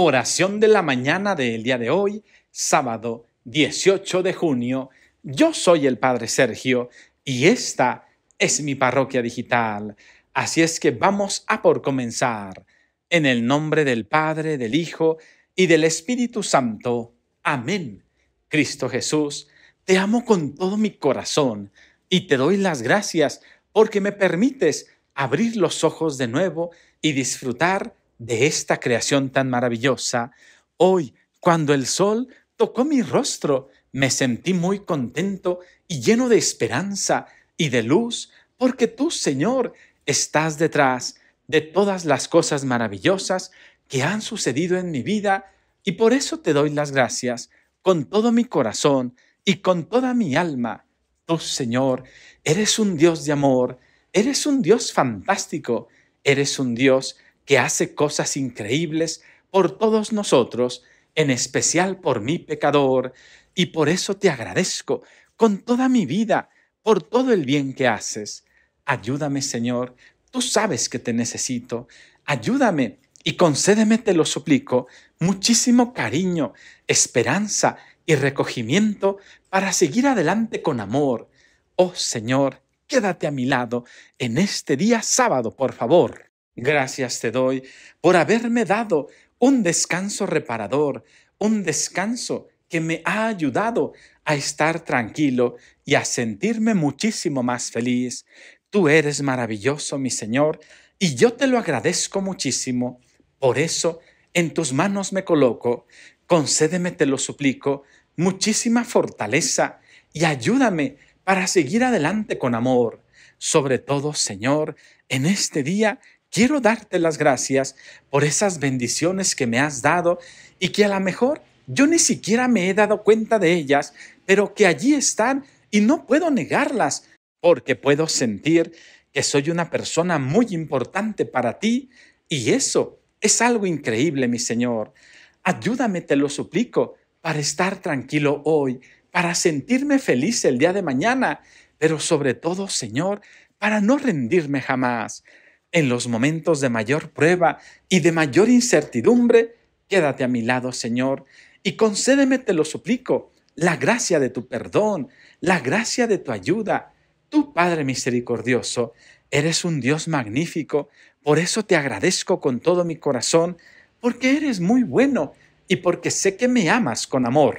Oración de la mañana del día de hoy, sábado 18 de junio. Yo soy el Padre Sergio y esta es mi parroquia digital. Así es que vamos a por comenzar. En el nombre del Padre, del Hijo y del Espíritu Santo. Amén. Cristo Jesús, te amo con todo mi corazón y te doy las gracias porque me permites abrir los ojos de nuevo y disfrutar de esta creación tan maravillosa, hoy, cuando el sol tocó mi rostro, me sentí muy contento y lleno de esperanza y de luz, porque tú, Señor, estás detrás de todas las cosas maravillosas que han sucedido en mi vida y por eso te doy las gracias con todo mi corazón y con toda mi alma. Tú, Señor, eres un Dios de amor, eres un Dios fantástico, eres un Dios que hace cosas increíbles por todos nosotros, en especial por mi pecador, y por eso te agradezco con toda mi vida por todo el bien que haces. Ayúdame, Señor, tú sabes que te necesito. Ayúdame y concédeme, te lo suplico, muchísimo cariño, esperanza y recogimiento para seguir adelante con amor. Oh Señor, quédate a mi lado en este día sábado, por favor. Gracias te doy por haberme dado un descanso reparador, un descanso que me ha ayudado a estar tranquilo y a sentirme muchísimo más feliz. Tú eres maravilloso, mi Señor, y yo te lo agradezco muchísimo. Por eso, en tus manos me coloco. Concédeme, te lo suplico, muchísima fortaleza y ayúdame para seguir adelante con amor. Sobre todo, Señor, en este día Quiero darte las gracias por esas bendiciones que me has dado y que a lo mejor yo ni siquiera me he dado cuenta de ellas, pero que allí están y no puedo negarlas, porque puedo sentir que soy una persona muy importante para ti y eso es algo increíble, mi Señor. Ayúdame, te lo suplico, para estar tranquilo hoy, para sentirme feliz el día de mañana, pero sobre todo, Señor, para no rendirme jamás. En los momentos de mayor prueba y de mayor incertidumbre, quédate a mi lado, Señor, y concédeme, te lo suplico, la gracia de tu perdón, la gracia de tu ayuda. Tú, Padre misericordioso, eres un Dios magnífico, por eso te agradezco con todo mi corazón, porque eres muy bueno y porque sé que me amas con amor.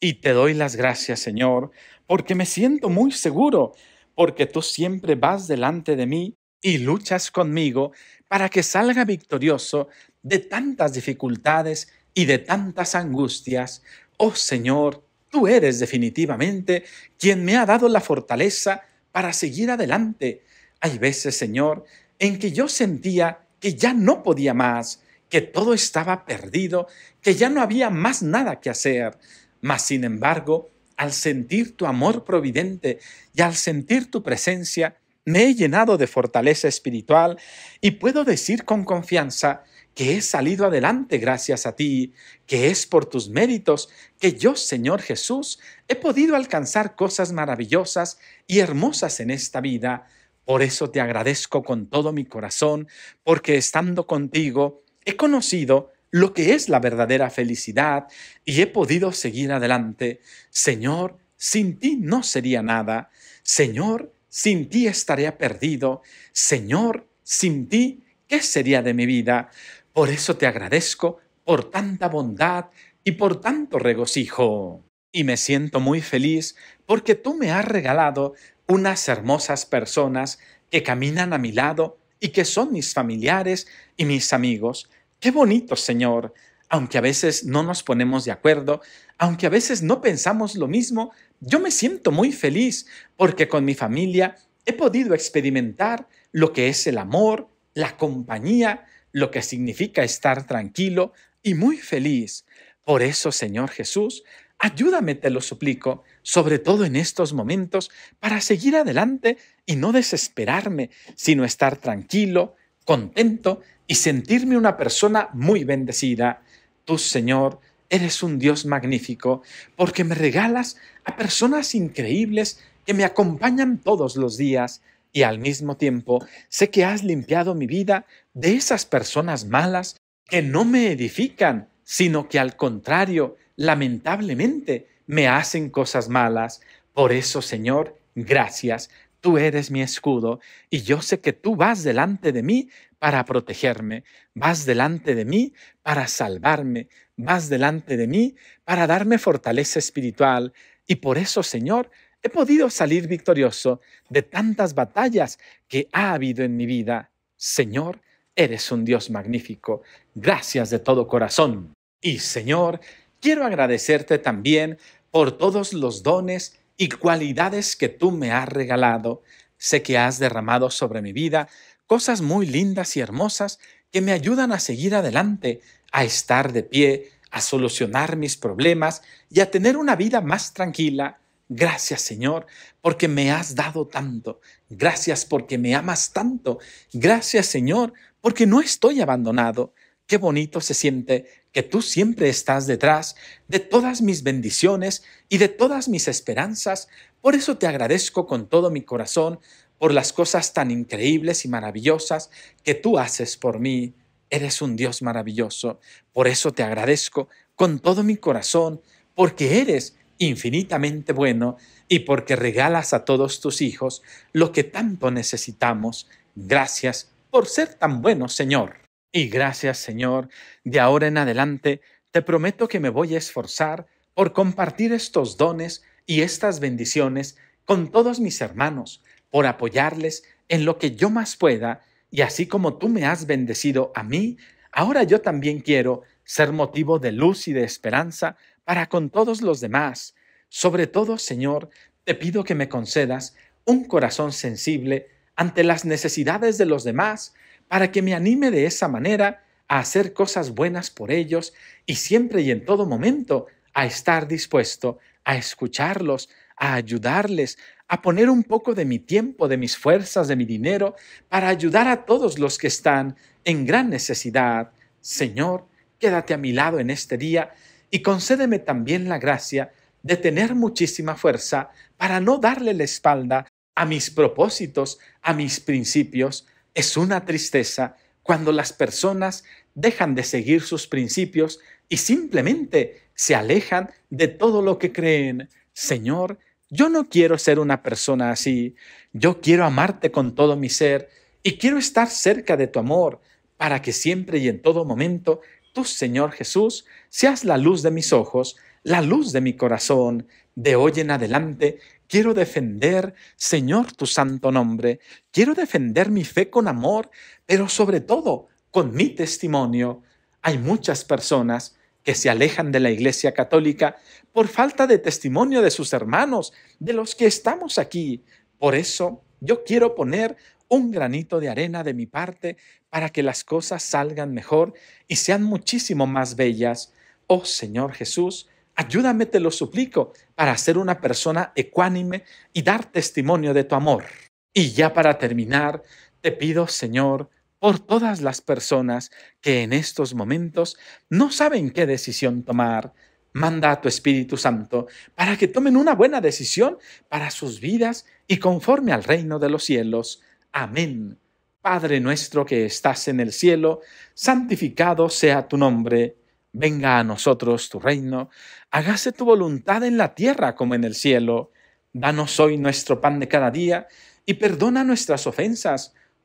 Y te doy las gracias, Señor, porque me siento muy seguro, porque tú siempre vas delante de mí y luchas conmigo para que salga victorioso de tantas dificultades y de tantas angustias. Oh Señor, tú eres definitivamente quien me ha dado la fortaleza para seguir adelante. Hay veces, Señor, en que yo sentía que ya no podía más, que todo estaba perdido, que ya no había más nada que hacer. Mas, sin embargo, al sentir tu amor providente y al sentir tu presencia, me he llenado de fortaleza espiritual y puedo decir con confianza que he salido adelante gracias a ti, que es por tus méritos que yo, Señor Jesús, he podido alcanzar cosas maravillosas y hermosas en esta vida. Por eso te agradezco con todo mi corazón, porque estando contigo he conocido lo que es la verdadera felicidad y he podido seguir adelante. Señor, sin ti no sería nada. Señor, sin ti estaría perdido. Señor, sin ti, ¿qué sería de mi vida? Por eso te agradezco por tanta bondad y por tanto regocijo. Y me siento muy feliz porque tú me has regalado unas hermosas personas que caminan a mi lado y que son mis familiares y mis amigos. Qué bonito, Señor. Aunque a veces no nos ponemos de acuerdo, aunque a veces no pensamos lo mismo, yo me siento muy feliz porque con mi familia he podido experimentar lo que es el amor, la compañía, lo que significa estar tranquilo y muy feliz. Por eso, Señor Jesús, ayúdame, te lo suplico, sobre todo en estos momentos, para seguir adelante y no desesperarme, sino estar tranquilo, contento y sentirme una persona muy bendecida. Tú, Señor, Eres un Dios magnífico porque me regalas a personas increíbles que me acompañan todos los días y al mismo tiempo sé que has limpiado mi vida de esas personas malas que no me edifican, sino que al contrario, lamentablemente, me hacen cosas malas. Por eso, Señor, gracias. Tú eres mi escudo y yo sé que tú vas delante de mí para protegerme, vas delante de mí para salvarme, más delante de mí para darme fortaleza espiritual y por eso, Señor, he podido salir victorioso de tantas batallas que ha habido en mi vida. Señor, eres un Dios magnífico. Gracias de todo corazón. Y Señor, quiero agradecerte también por todos los dones y cualidades que tú me has regalado. Sé que has derramado sobre mi vida cosas muy lindas y hermosas que me ayudan a seguir adelante a estar de pie, a solucionar mis problemas y a tener una vida más tranquila. Gracias Señor, porque me has dado tanto. Gracias porque me amas tanto. Gracias Señor, porque no estoy abandonado. Qué bonito se siente que tú siempre estás detrás de todas mis bendiciones y de todas mis esperanzas. Por eso te agradezco con todo mi corazón por las cosas tan increíbles y maravillosas que tú haces por mí. Eres un Dios maravilloso. Por eso te agradezco con todo mi corazón, porque eres infinitamente bueno y porque regalas a todos tus hijos lo que tanto necesitamos. Gracias por ser tan bueno, Señor. Y gracias, Señor. De ahora en adelante, te prometo que me voy a esforzar por compartir estos dones y estas bendiciones con todos mis hermanos, por apoyarles en lo que yo más pueda y así como tú me has bendecido a mí, ahora yo también quiero ser motivo de luz y de esperanza para con todos los demás. Sobre todo, Señor, te pido que me concedas un corazón sensible ante las necesidades de los demás para que me anime de esa manera a hacer cosas buenas por ellos y siempre y en todo momento a estar dispuesto a escucharlos, a ayudarles, a poner un poco de mi tiempo, de mis fuerzas, de mi dinero, para ayudar a todos los que están en gran necesidad. Señor, quédate a mi lado en este día y concédeme también la gracia de tener muchísima fuerza para no darle la espalda a mis propósitos, a mis principios. Es una tristeza cuando las personas dejan de seguir sus principios y simplemente se alejan de todo lo que creen. Señor, yo no quiero ser una persona así. Yo quiero amarte con todo mi ser y quiero estar cerca de tu amor para que siempre y en todo momento tú, Señor Jesús, seas la luz de mis ojos, la luz de mi corazón. De hoy en adelante quiero defender, Señor, tu santo nombre. Quiero defender mi fe con amor, pero sobre todo con mi testimonio. Hay muchas personas que se alejan de la Iglesia Católica por falta de testimonio de sus hermanos, de los que estamos aquí. Por eso yo quiero poner un granito de arena de mi parte para que las cosas salgan mejor y sean muchísimo más bellas. Oh Señor Jesús, ayúdame, te lo suplico, para ser una persona ecuánime y dar testimonio de tu amor. Y ya para terminar, te pido, Señor, por todas las personas que en estos momentos no saben qué decisión tomar. Manda a tu Espíritu Santo para que tomen una buena decisión para sus vidas y conforme al reino de los cielos. Amén. Padre nuestro que estás en el cielo, santificado sea tu nombre. Venga a nosotros tu reino. Hágase tu voluntad en la tierra como en el cielo. Danos hoy nuestro pan de cada día y perdona nuestras ofensas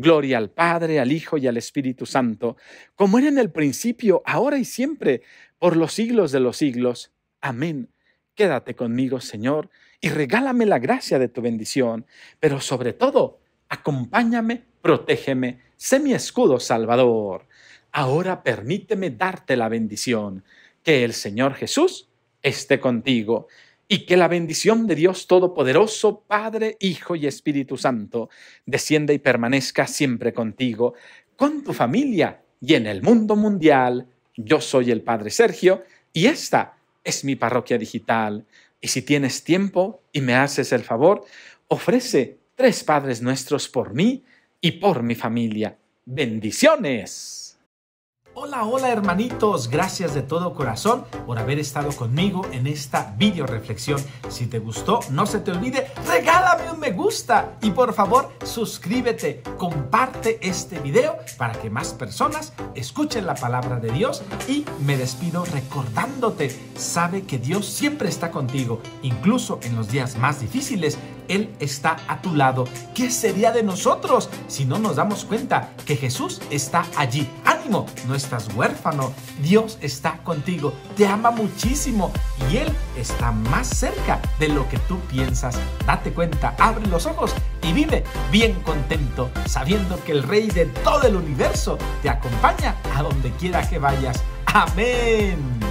Gloria al Padre, al Hijo y al Espíritu Santo, como era en el principio, ahora y siempre, por los siglos de los siglos. Amén. Quédate conmigo, Señor, y regálame la gracia de tu bendición, pero sobre todo, acompáñame, protégeme, sé mi escudo salvador. Ahora permíteme darte la bendición. Que el Señor Jesús esté contigo y que la bendición de Dios Todopoderoso, Padre, Hijo y Espíritu Santo, descienda y permanezca siempre contigo, con tu familia y en el mundo mundial. Yo soy el Padre Sergio y esta es mi parroquia digital. Y si tienes tiempo y me haces el favor, ofrece tres Padres Nuestros por mí y por mi familia. Bendiciones. Hola, hola hermanitos, gracias de todo corazón por haber estado conmigo en esta video reflexión. Si te gustó, no se te olvide, regálame un me gusta y por favor suscríbete, comparte este video para que más personas escuchen la palabra de Dios y me despido recordándote, sabe que Dios siempre está contigo, incluso en los días más difíciles. Él está a tu lado. ¿Qué sería de nosotros si no nos damos cuenta que Jesús está allí? no estás huérfano, Dios está contigo, te ama muchísimo y Él está más cerca de lo que tú piensas. Date cuenta, abre los ojos y vive bien contento, sabiendo que el Rey de todo el universo te acompaña a donde quiera que vayas. Amén.